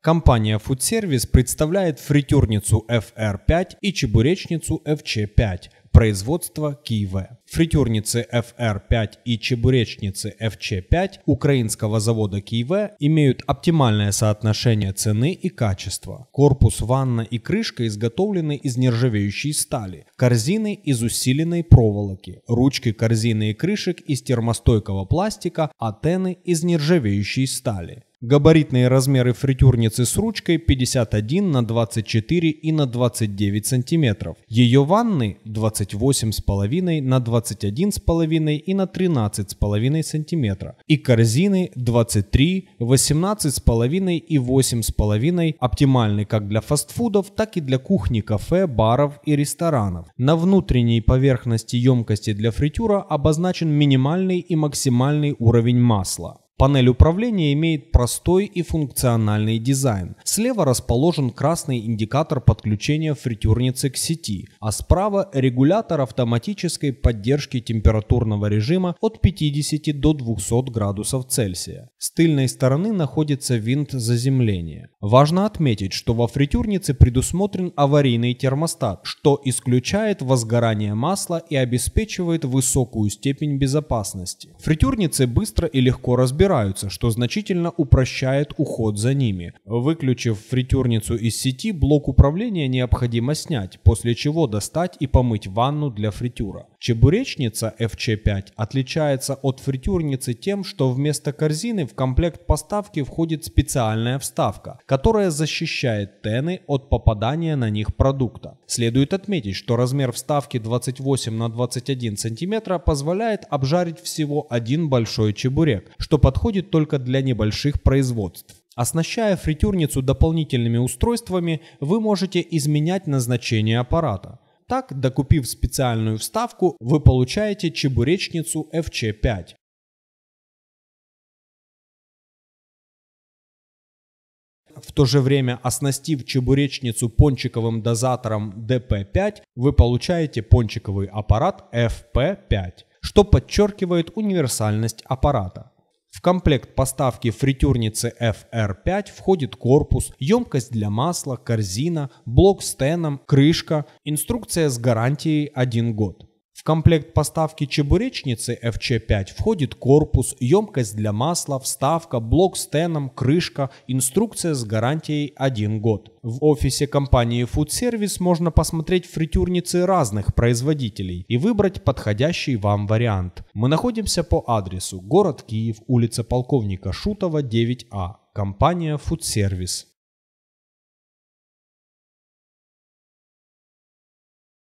Компания Food Service представляет фритюрницу FR5 и чебуречницу FC5 производства Киева. Фритюрницы FR5 и чебуречницы FC5 украинского завода Киева имеют оптимальное соотношение цены и качества. Корпус, ванна и крышка изготовлены из нержавеющей стали, корзины из усиленной проволоки, ручки корзины и крышек из термостойкого пластика, а тены из нержавеющей стали. Габаритные размеры фритюрницы с ручкой 51 на 24 и на 29 сантиметров. Ее ванны 28,5 на 21,5 и на 13,5 сантиметра. И корзины 23, 18,5 и 8,5 оптимальны как для фастфудов, так и для кухни, кафе, баров и ресторанов. На внутренней поверхности емкости для фритюра обозначен минимальный и максимальный уровень масла. Панель управления имеет простой и функциональный дизайн. Слева расположен красный индикатор подключения фритюрницы к сети, а справа регулятор автоматической поддержки температурного режима от 50 до 200 градусов Цельсия. С тыльной стороны находится винт заземления. Важно отметить, что во фритюрнице предусмотрен аварийный термостат, что исключает возгорание масла и обеспечивает высокую степень безопасности. Фритюрницы быстро и легко разбираются, что значительно упрощает уход за ними. Выключив фритюрницу из сети, блок управления необходимо снять, после чего достать и помыть ванну для фритюра. Чебуречница FC5 отличается от фритюрницы тем, что вместо корзины в комплект поставки входит специальная вставка, которая защищает тены от попадания на них продукта. Следует отметить, что размер вставки 28 на 21 см позволяет обжарить всего один большой чебурек, что подходит только для небольших производств. Оснащая фритюрницу дополнительными устройствами, вы можете изменять назначение аппарата. Так, докупив специальную вставку, вы получаете чебуречницу FC5. В то же время, оснастив чебуречницу пончиковым дозатором DP5, вы получаете пончиковый аппарат FP5, что подчеркивает универсальность аппарата. В комплект поставки фритюрницы FR5 входит корпус, емкость для масла, корзина, блок с теном, крышка, инструкция с гарантией 1 год. В комплект поставки чебуречницы FC5 входит корпус, емкость для масла, вставка, блок с теном, крышка, инструкция с гарантией 1 год. В офисе компании Food Service можно посмотреть фритюрницы разных производителей и выбрать подходящий вам вариант. Мы находимся по адресу город Киев, улица полковника Шутова, 9А, компания Food Service.